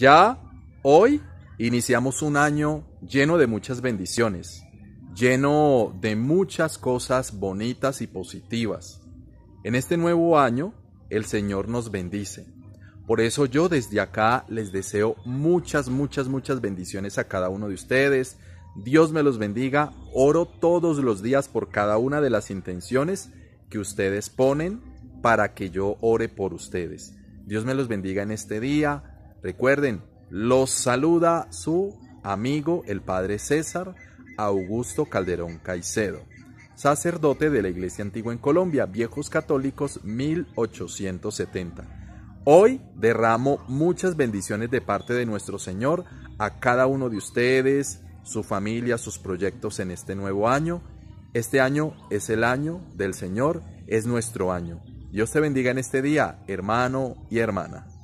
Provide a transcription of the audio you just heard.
Ya hoy iniciamos un año lleno de muchas bendiciones, lleno de muchas cosas bonitas y positivas. En este nuevo año, el Señor nos bendice. Por eso yo desde acá les deseo muchas, muchas, muchas bendiciones a cada uno de ustedes. Dios me los bendiga. Oro todos los días por cada una de las intenciones que ustedes ponen para que yo ore por ustedes. Dios me los bendiga en este día. Recuerden, los saluda su amigo el Padre César Augusto Calderón Caicedo, sacerdote de la Iglesia Antigua en Colombia, Viejos Católicos 1870. Hoy derramo muchas bendiciones de parte de nuestro Señor a cada uno de ustedes, su familia, sus proyectos en este nuevo año. Este año es el año del Señor, es nuestro año. Dios te bendiga en este día, hermano y hermana.